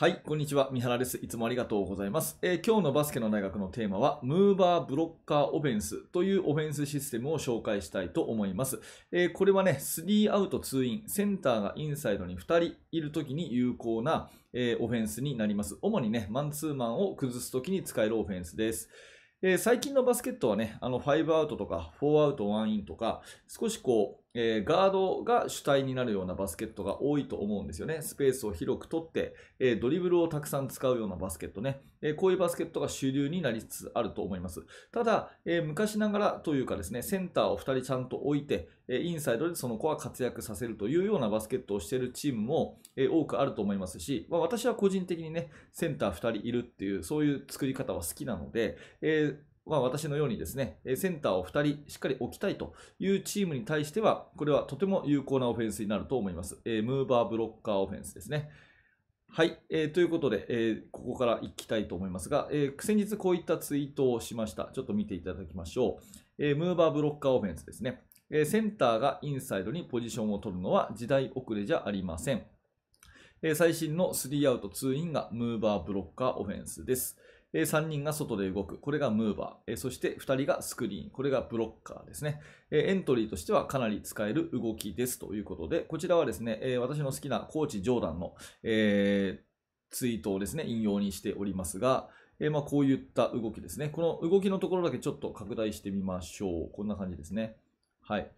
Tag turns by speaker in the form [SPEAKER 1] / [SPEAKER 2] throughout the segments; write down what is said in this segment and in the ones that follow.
[SPEAKER 1] はい、こんにちは。三原です。いつもありがとうございます、えー、今日のバスケの大学のテーマは、ムーバーブロッカーオフェンスというオフェンスシステムを紹介したいと思います。えー、これはね、3アウト2イン、センターがインサイドに2人いるときに有効な、えー、オフェンスになります。主にね、マンツーマンを崩すときに使えるオフェンスです。え最近のバスケットはね、あの5アウトとか4アウト1インとか、少しこう、えー、ガードが主体になるようなバスケットが多いと思うんですよね。スペースを広く取って、えー、ドリブルをたくさん使うようなバスケットね、えー、こういうバスケットが主流になりつつあると思います。ただ、え昔ながらというかですね、センターを2人ちゃんと置いて、えインサイドでその子は活躍させるというようなバスケットをしているチームも、え多くあると思いますし、まあ、私は個人的にね、センター2人いるっていう、そういう作り方は好きなので、えーまあ、私のようにですね、センターを2人しっかり置きたいというチームに対しては、これはとても有効なオフェンスになると思います。えー、ムーバーブロッカーオフェンスですね。はい、えー、ということで、えー、ここからいきたいと思いますが、えー、先日こういったツイートをしました。ちょっと見ていただきましょう。えムーバーブロッカーオフェンスですね、えセンターがインサイドにポジションを取るのは時代遅れじゃありません。え最新の3アウト2インがムーバーブロッカーオフェンスです。え3人が外で動く。これがムーバー。えそして2人がスクリーン。これがブロッカーですね、えエントリーとしてはかなり使える動きですということで、こちらはですね、え私の好きなコーチ・ジョーダンの、えツイートをですね、引用にしておりますが、えまあこういった動きですね。この動きのところだけちょっと拡大してみましょう。こんな感じですね。はい。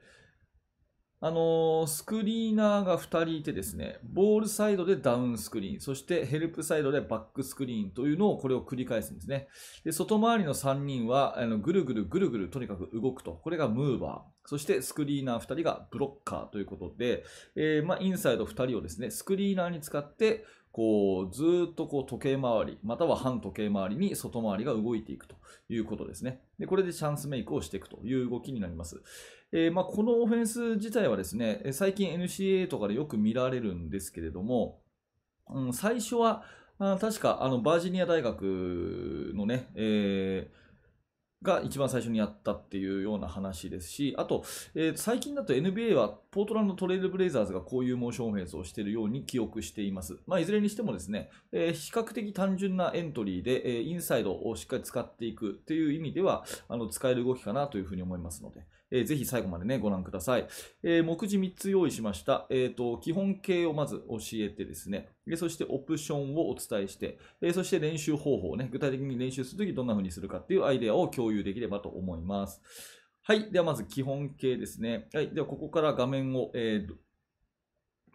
[SPEAKER 1] あのスクリーナーが2人いてですね、ボールサイドでダウンスクリーン、そしてヘルプサイドでバックスクリーンというのをこれを繰り返すんですね。で外回りの3人はあのぐるぐるぐるぐるとにかく動くと、これがムーバー、そしてスクリーナー2人がブロッカーということで、えー、まあ、インサイド2人をですね、スクリーナーに使ってこうずっとこう時計回り、または反時計回りに外回りが動いていくということですね。でこれでチャンスメイクをしていくという動きになります。えー、まあ、このオフェンス自体はですね、最近 NCA とかでよく見られるんですけれども、うん、最初は、あ確かあのバージニア大学のね、えーが一番最初にやったっていうような話ですし、あと、えー、最近だと NBA はポートランドトレイルブレイザーズがこういうモーションオフェンスをしているように記憶しています。まあ、いずれにしてもですね、えー、比較的単純なエントリーで、えー、インサイドをしっかり使っていくっていう意味では、あの使える動きかなというふうに思いますので、えー、ぜひ最後までね、ご覧ください。えー、目次3つ用意しました。えっ、ー、と、基本形をまず教えてですね、でそしてオプションをお伝えして、えそして練習方法をね、具体的に練習するときどんな風にするかっていうアイデアを共有できればと思います。はい。ではまず基本形ですね。はい。ではここから画面を、えー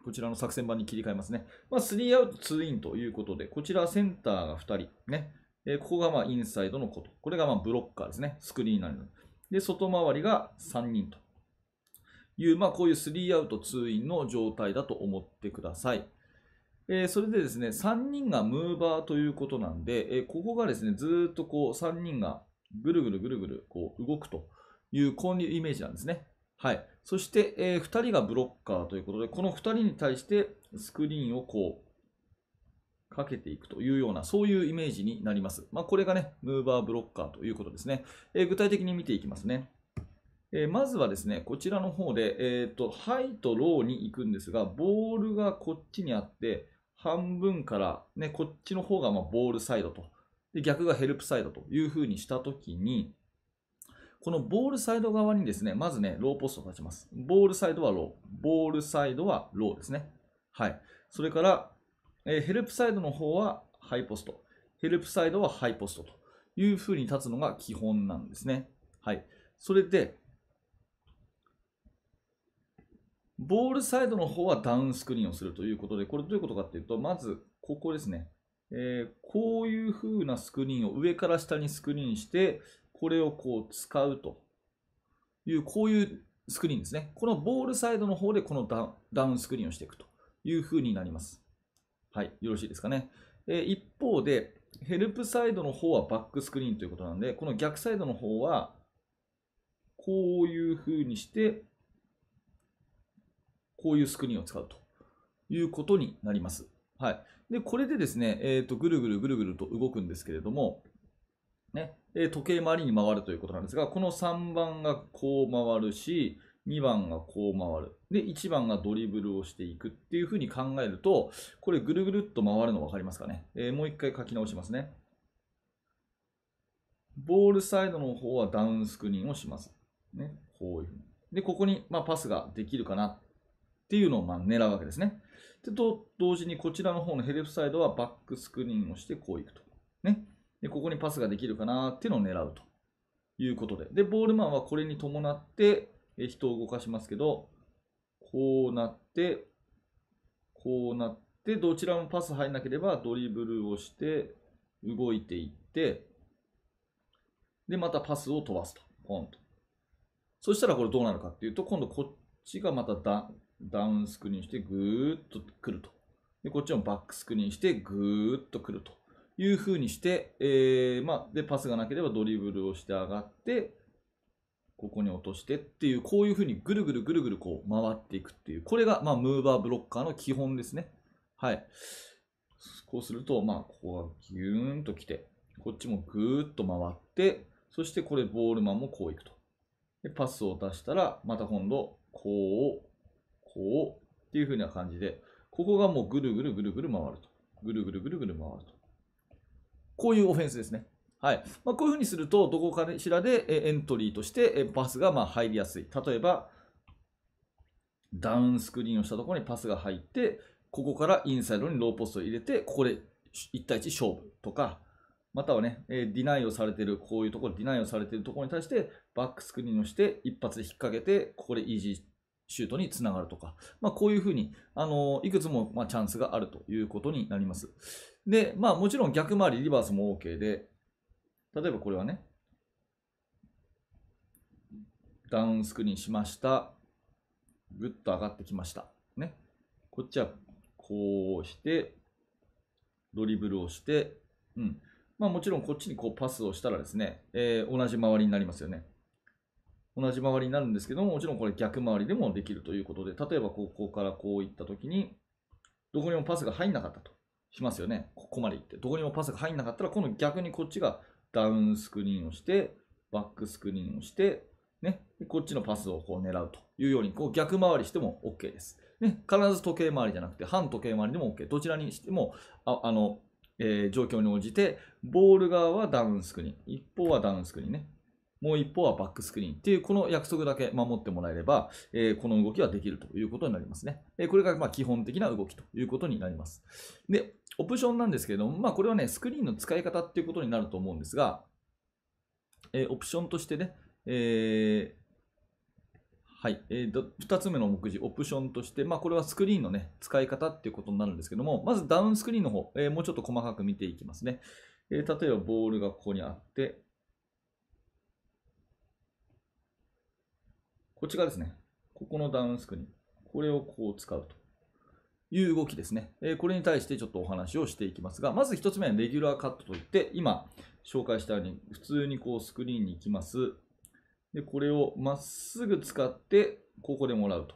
[SPEAKER 1] こちらの作戦版に切り替えますね。まあ、3アウト2インということで、こちらセンターが2人、ね。えー、ここがまあインサイドのこと。これがまあブロッカーですね。スクリーンなる。で、外回りが3人という、まあ、こういう3アウト2インの状態だと思ってください。えー、それでですね、3人がムーバーということなんで、えー、ここがですね、ずっとこう3人がぐるぐるぐるぐるこう動くというこういうイメージなんですね。はい。そして、えー、2人がブロッカーということで、この2人に対してスクリーンをこうかけていくというような、そういうイメージになります。まあ、これがね、ムーバーブロッカーということですね。えー、具体的に見ていきますね。えー、まずはですね、こちらの方で、えーと、ハイとローに行くんですが、ボールがこっちにあって、半分から、ね、こっちの方がまボールサイドとで、逆がヘルプサイドというふうにしたときに、このボールサイド側にですね、まずね、ローポストを立ちます。ボールサイドはロー、ボールサイドはローですね。はい。それから、えー、ヘルプサイドの方はハイポスト。ヘルプサイドはハイポストというふうに立つのが基本なんですね。はい。それで、ボールサイドの方はダウンスクリーンをするということで、これどういうことかっていうと、まず、ここですね。えー、こういうふうなスクリーンを上から下にスクリーンして、これをこう使うという、こういうスクリーンですね。このボールサイドの方でこのダウンスクリーンをしていくというふうになります。はい、よろしいですかね。え一方で、ヘルプサイドの方はバックスクリーンということなんで、この逆サイドの方は、こういうふうにして、こういうスクリーンを使うということになります。はい。で、これでですね、えっ、ー、と、ぐるぐるぐるぐると動くんですけれども、ね、え時計回りに回るということなんですが、この3番がこう回るし、2番がこう回る。で、1番がドリブルをしていくっていう風に考えると、これぐるぐるっと回るの分かりますかね。えー、もう一回書き直しますね。ボールサイドの方はダウンスクリーンをします。ね、こういう風に。で、ここに、まあ、パスができるかなっていうのをまあ狙うわけですね。でと同時にこちらの方のヘルプサイドはバックスクリーンをしてこういくと。ね、でここにパスができるかなっていうのを狙うということで。で、ボールマンはこれに伴って、人を動かしますけど、こうなって、こうなって、どちらもパス入らなければドリブルをして、動いていって、で、またパスを飛ばすと。ポンと。そしたらこれどうなるかっていうと、今度こっちがまたダダウンスクリーンしてぐーっと来ると。で、こっちもバックスクリーンしてぐーっと来るというふうにして、えー、まあ、で、パスがなければドリブルをして上がって、ここに落としてっていう、こういうふうにぐるぐるぐるぐるこう回っていくっていう、これがまあムーバーブロッカーの基本ですね。はい。こうすると、まあ、ここがギューンと来て、こっちもぐーっと回って、そしてこれボールマンもこういくと。で、パスを出したら、また今度、こう、こうっていう風な感じで、ここがもうぐるぐるぐるぐる回ると。ぐるぐるぐるぐる回ると。こういうオフェンスですね。はいまあ、こういうふうにすると、どこかしらでエントリーとしてパスがま入りやすい。例えば、ダウンスクリーンをしたところにパスが入って、ここからインサイドにローポストを入れて、ここで1対1勝負とか、またはね、ディナイをされている、こういうところ、ディナイをされているところに対して、バックスクリーンをして、一発で引っ掛けて、ここでイージーシュートにつながるとか、まあ、こういうふうに、あのいくつもまチャンスがあるということになります。で、まあ、もちろん逆回り、リバースも OK で、例えばこれはね、ダウンスクリーンしました。ぐっと上がってきました。ね。こっちはこうして、ドリブルをして、うん。まあもちろんこっちにこうパスをしたらですね、えー、同じ回りになりますよね。同じ回りになるんですけども、もちろんこれ逆回りでもできるということで、例えばここからこういったときに、どこにもパスが入んなかったとしますよね。ここまで行って。どこにもパスが入んなかったら、この逆にこっちがダウンスクリーンをして、バックスクリーンをして、ね、こっちのパスをこう狙うというようにこう逆回りしても OK です。ね、必ず時計回りじゃなくて反時計回りでも OK。どちらにしてもああの、えー、状況に応じてボール側はダウンスクリーン、一方はダウンスクリーンね。もう一方はバックスクリーンっていうこの約束だけ守ってもらえれば、えー、この動きはできるということになりますね。えー、これがま基本的な動きということになります。で、オプションなんですけれども、まあ、これはね、スクリーンの使い方っていうことになると思うんですが、えオプションとしてね、えー、はい、えー、2つ目の目次、オプションとして、まあ、これはスクリーンの、ね、使い方っていうことになるんですけども、まずダウンスクリーンの方、えー、もうちょっと細かく見ていきますね。えー、例えばボールがここにあって、こっち側ですね。ここのダウンスクリーン。これをこう使うと。いう動きですね。えこれに対してちょっとお話をしていきますが、まず1つ目はレギュラーカットといって、今紹介したように、普通にこうスクリーンに行きます。で、これをまっすぐ使って、ここでもらうと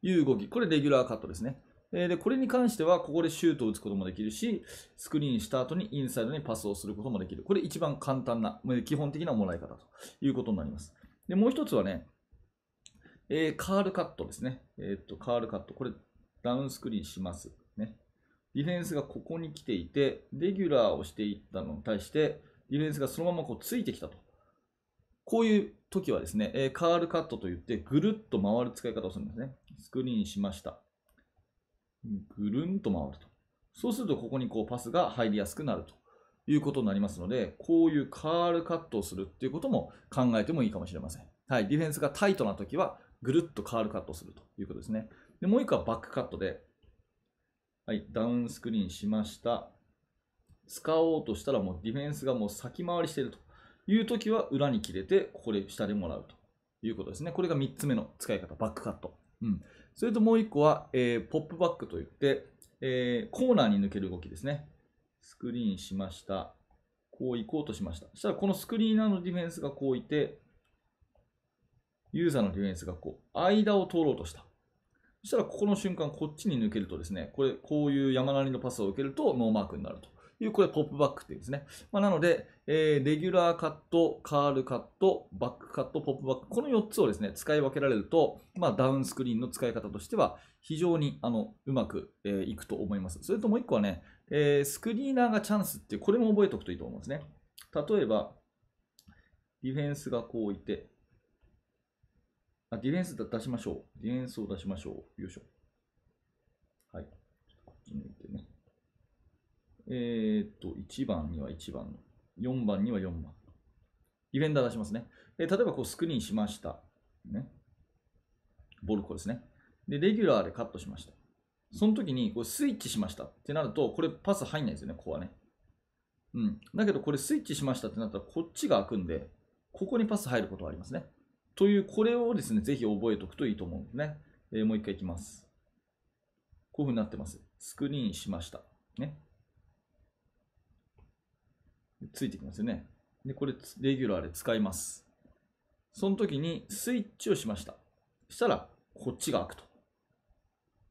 [SPEAKER 1] いう動き。これレギュラーカットですね。で、これに関しては、ここでシュートを打つこともできるし、スクリーンした後にインサイドにパスをすることもできる。これ一番簡単な、基本的なもらい方ということになります。で、もう一つはね、えー、カールカットですね。えー、っと、カールカット。これ、ダウンスクリーンします。ね。ディフェンスがここに来ていて、レギュラーをしていったのに対して、ディフェンスがそのままこうついてきたと。こういう時はですね、えカールカットといって、ぐるっと回る使い方をするんですね。スクリーンしました。ぐるんと回ると。そうすると、ここにこうパスが入りやすくなるということになりますので、こういうカールカットをするっていうことも考えてもいいかもしれません。はい、ディフェンスがタイトな時は、ぐるっとカールカットするということですね。で、もう一個はバックカットで、はい、ダウンスクリーンしました。使おうとしたらもうディフェンスがもう先回りしているという時は裏に切れて、ここで下でもらうということですね。これが3つ目の使い方、バックカット。うん、それともう1個は、えー、ポップバックといって、えー、コーナーに抜ける動きですね。スクリーンしました。こう行こうとしました。そしたらこのスクリーナーのディフェンスがこういて、ユーザーのディフェンスがこう間を通ろうとした。したら、ここの瞬間、こっちに抜けるとですね、これ、こういう山なりのパスを受けると、ノーマークになるという、これ、ポップバックっていうんですね。まあ、なので、えー、レギュラーカット、カールカット、バックカット、ポップバック、この4つをですね、使い分けられると、まあ、ダウンスクリーンの使い方としては、非常に、あの、うまく、えー、いくと思います。それともう1個はね、えー、スクリーナーがチャンスっていう、これも覚えておくといいと思うんですね。例えば、ディフェンスがこういて、あ、ディフェンス出しましょう。ディフェンスを出しましょう。よいしょ。はい。こっち抜いてね。えー、っと、1番には1番の。4番には4番。ディフェンダー出しますね。で例えばこうスクリーンしました。ね。ボルコですね。で、レギュラーでカットしました。その時にこれスイッチしましたってなると、これパス入んないですよね、ここはね。うん。だけどこれスイッチしましたってなったら、こっちが開くんで、ここにパス入ることはありますね。という、これをですね、ぜひ覚えておくといいと思うんですね。えー、もう一回いきます。こういうふうになってます。スクリーンしました。ね。ついてきますよね。で、これ、レギュラーで使います。その時にスイッチをしました。そしたら、こっちが開くと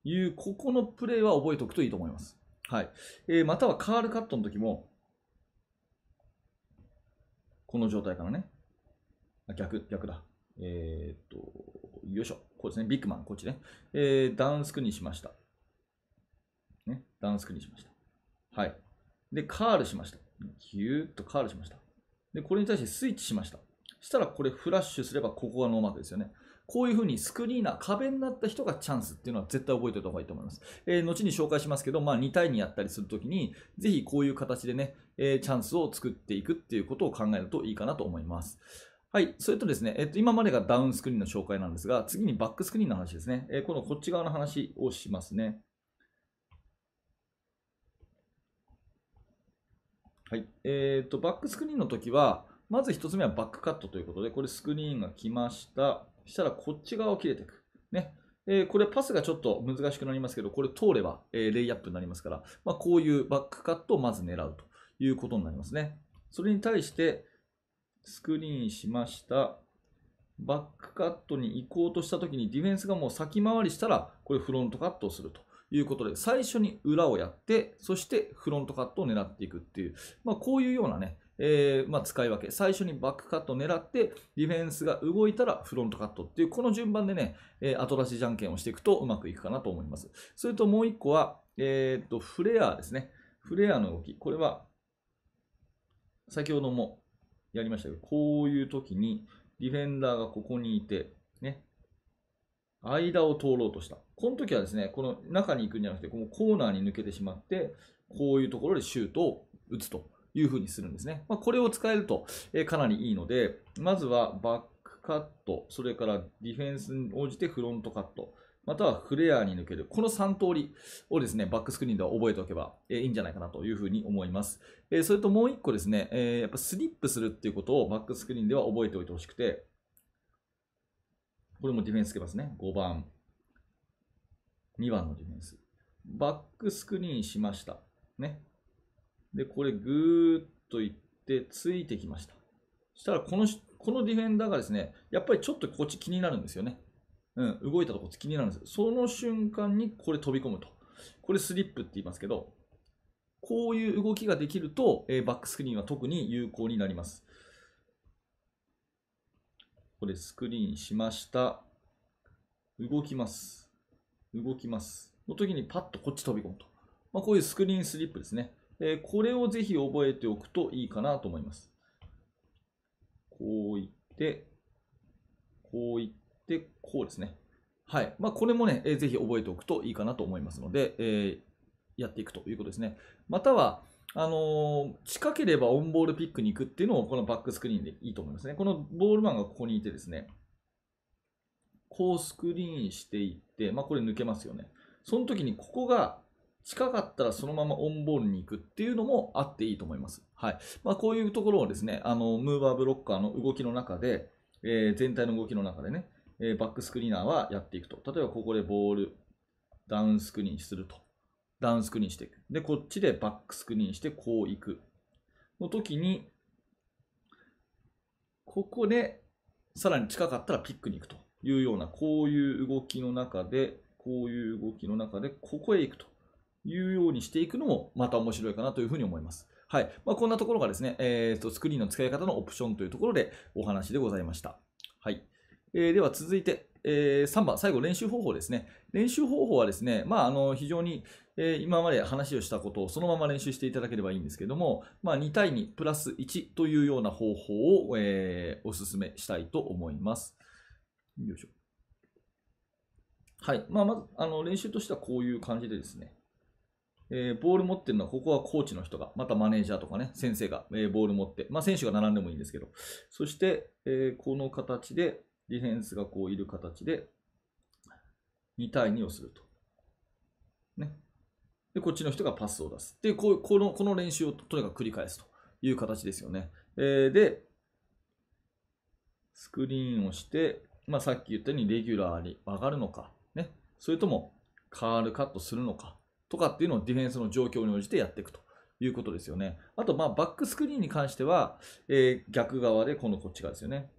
[SPEAKER 1] いう、ここのプレイは覚えておくといいと思います。はい。えー、またはカールカットの時も、この状態からね、あ逆、逆だ。えー、っと、よいしょ。こうですね。ビッグマン、こっちね。えー、ダウンスクにしました。ね。ダウンスクにしました。はい。で、カールしました。ギューッとカールしました。で、これに対してスイッチしました。したらこれフラッシュすればここがノーマークですよね。こういうふうにスクリーナー、壁になった人がチャンスっていうのは絶対覚えておいた方がいいと思います。えー、後に紹介しますけど、まあ、2対2やったりするときに、ぜひこういう形でね、えー、チャンスを作っていくっていうことを考えるといいかなと思います。はい、それとですね、えっと、今までがダウンスクリーンの紹介なんですが、次にバックスクリーンの話ですね。えー、今度こっち側の話をしますね。はい。えっ、と、バックスクリーンの時は、まず1つ目はバックカットということで、これスクリーンが来ました。したらこっち側を切れていく。ね。えー、これパスがちょっと難しくなりますけど、これ通れば、えレイアップになりますから、まあ、こういうバックカットをまず狙うということになりますね。それに対して、スクリーンしました。バックカットに行こうとしたときにディフェンスがもう先回りしたら、これフロントカットをするということで、最初に裏をやって、そしてフロントカットを狙っていくっていう、まあ、こういうようなね、えー、まあ、使い分け。最初にバックカットを狙って、ディフェンスが動いたらフロントカットっていう、この順番でね、えー、後出しじゃんけんをしていくとうまくいくかなと思います。それともう1個は、えー、っと、フレアですね。フレアの動き。これは、先ほどもやりましたけど、こういう時に、ディフェンダーがここにいて、ね、間を通ろうとした。この時はですね、この中に行くんじゃなくて、このコーナーに抜けてしまって、こういうところでシュートを打つというふうにするんですね。まあ、これを使えると、えかなりいいので、まずはバックカット、それからディフェンスに応じてフロントカット、またはフレアに抜ける。この3通りをですね、バックスクリーンでは覚えておけば、えいいんじゃないかなというふうに思います。えそれともう1個ですね、えやっぱスリップするっていうことをバックスクリーンでは覚えておいてほしくて、これもディフェンスつけますね。5番、2番のディフェンス。バックスクリーンしました。ね。で、これぐーっといって、ついてきました。そしたらこの、このディフェンダーがですね、やっぱりちょっとこっち気になるんですよね。うん、動いたとこ気になるんですよ。その瞬間にこれ飛び込むと。これスリップって言いますけど、こういう動きができると、えー、バックスクリーンは特に有効になります。これスクリーンしました。動きます。動きます。の時にパッとこっち飛び込むと。まあ、こういうスクリーンスリップですね。えー、これをぜひ覚えておくといいかなと思います。こういって、こういって、で、こうですね。はい。まあ、これもね、えー、ぜひ覚えておくといいかなと思いますので、えー、やっていくということですね。または、あのー、近ければオンボールピックに行くっていうのを、このバックスクリーンでいいと思いますね。このボールマンがここにいてですね、こうスクリーンしていって、まあ、これ抜けますよね。その時にここが近かったらそのままオンボールに行くっていうのもあっていいと思います。はいまあ、こういうところをですね、あのムーバーブロッカーの動きの中で、えー、全体の動きの中でね、えー、バックスクリーナーはやっていくと。例えばここでボール、ダウンスクリーンすると。ダウンスクリーンしていく。で、こっちでバックスクリーンして、こういく。の時に、ここでさらに近かったらピックに行くというような、こういう動きの中で、こういう動きの中で、ここへ行くというようにしていくのも、また面白いかなというふうに思います。はい。まあ、こんなところがですね、えーと、スクリーンの使い方のオプションというところでお話でございました。はい。えー、では続いて、えー、3番、最後、練習方法ですね。練習方法はですね、まあ、あの非常に、えー、今まで話をしたことをそのまま練習していただければいいんですけども、まあ、2対2プラス1というような方法を、えー、お勧めしたいと思います。よいしょ。はい。まあ、まず、あの練習としてはこういう感じでですね、えー、ボール持ってるのは、ここはコーチの人が、またマネージャーとかね、先生が、えー、ボール持って、まあ、選手が並んでもいいんですけど、そして、えー、この形で、ディフェンスがこういる形で、2対2をすると。ね。で、こっちの人がパスを出す。で、う、このこの練習をとにかく繰り返すという形ですよね。えー、で、スクリーンをして、まあ、さっき言ったようにレギュラーに上がるのか、ね、それともカールカットするのかとかっていうのをディフェンスの状況に応じてやっていくということですよね。あと、まあ、バックスクリーンに関しては、えー、逆側で今度こっち側ですよね。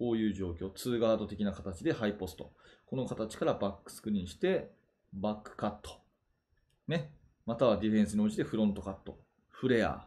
[SPEAKER 1] こういう状況、2ガード的な形でハイポスト。この形からバックスクリーンして、バックカット。ね。またはディフェンスに応じてフロントカット。フレア。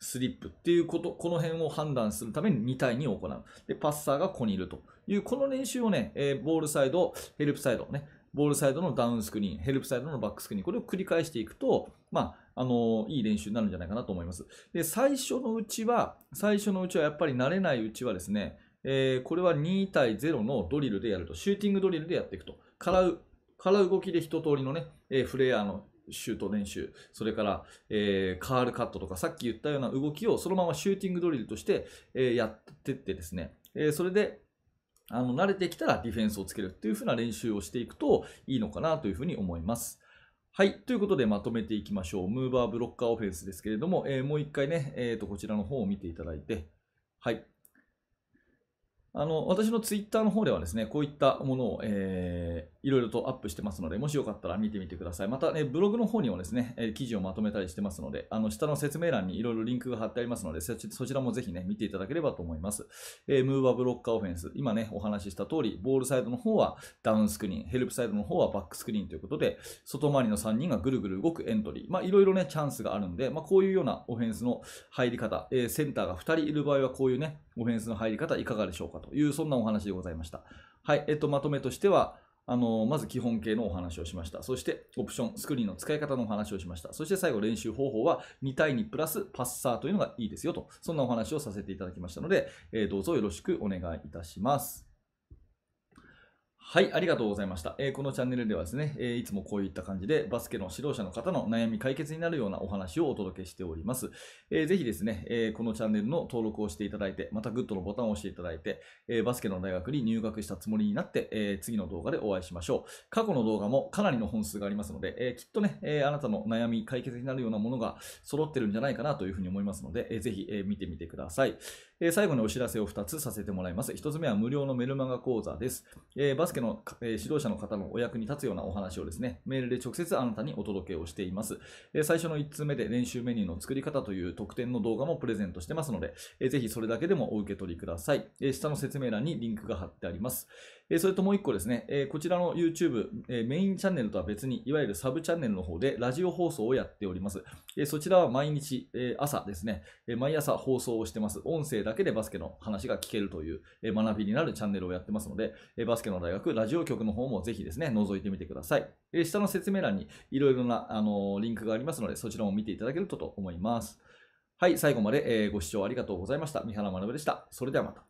[SPEAKER 1] スリップっていうこと、この辺を判断するために2対2を行う。で、パッサーがここにいるという、この練習をね、えー、ボールサイド、ヘルプサイドね、ボールサイドのダウンスクリーン、ヘルプサイドのバックスクリーン、これを繰り返していくと、まあ、あのー、いい練習になるんじゃないかなと思います。で、最初のうちは、最初のうちはやっぱり慣れないうちはですね、えー、これは2対0のドリルでやると、シューティングドリルでやっていくと、空空動きで一通りのね、えー、フレアのシュート練習、それから、えー、カールカットとか、さっき言ったような動きをそのままシューティングドリルとして、えー、やってってですね、えー、それであの慣れてきたらディフェンスをつけるっていう風な練習をしていくといいのかなというふうに思います。はい。ということでまとめていきましょう。ムーバーブロッカーオフェンスですけれども、えー、もう一回ね、えー、とこちらの方を見ていただいて、はい。あの、私のツイッターの方ではですね、こういったものを、えー、いろいろとアップしてますので、もしよかったら見てみてください。またね、ブログの方にもですね、え記事をまとめたりしてますので、あの、下の説明欄にいろいろリンクが貼ってありますので、そちらもぜひね、見ていただければと思います。えー、ムーバーブロッカーオフェンス、今ね、お話しした通り、ボールサイドの方はダウンスクリーン、ヘルプサイドの方はバックスクリーンということで、外回りの3人がぐるぐる動くエントリー、まあ、いろいろね、チャンスがあるんで、まあ、こういうようなオフェンスの入り方、えー、センターが2人いる場合は、こういうね、オフェンスの入り方いかがでしょうかというそんなお話でございました。はい、えっと、まとめとしては、あのまず基本形のお話をしました。そしてオプション、スクリーンの使い方のお話をしました。そして最後練習方法は2対2プラスパッサーというのがいいですよと、そんなお話をさせていただきましたので、えー、どうぞよろしくお願いいたします。はい、ありがとうございました。えー、このチャンネルではですね、えー、いつもこういった感じでバスケの指導者の方の悩み解決になるようなお話をお届けしております。えー、ぜひですね、えこのチャンネルの登録をしていただいて、またグッドのボタンを押していただいて、えバスケの大学に入学したつもりになって、え次の動画でお会いしましょう。過去の動画もかなりの本数がありますので、えきっとね、えあなたの悩み解決になるようなものが揃ってるんじゃないかなというふうに思いますので、えー、ぜひ、え見てみてください。えー、最後にお知らせを2つさせてもらいます。1つ目は無料のメルマガ講座です。えー、バスケの、え指導者の方のお役に立つようなお話をですね、メールで直接あなたにお届けをしています。え最初の1通目で練習メニューの作り方という特典の動画もプレゼントしてますので、えー、ぜひそれだけでもお受け取りください。え下の説明欄にリンクが貼ってあります。えそれともう一個ですね、えこちらの YouTube、えメインチャンネルとは別に、いわゆるサブチャンネルの方でラジオ放送をやっております。えそちらは毎日、え朝ですね、え毎朝放送をしてます。音声だけでバスケの話が聞けるという、え学びになるチャンネルをやってますので、えバスケの大学ラジオ局の方もぜひですね、覗いてみてください。え下の説明欄にいろいろな、あのリンクがありますので、そちらも見ていただけるとと思います。はい、最後まで、えご視聴ありがとうございました。三原学でした。それではまた。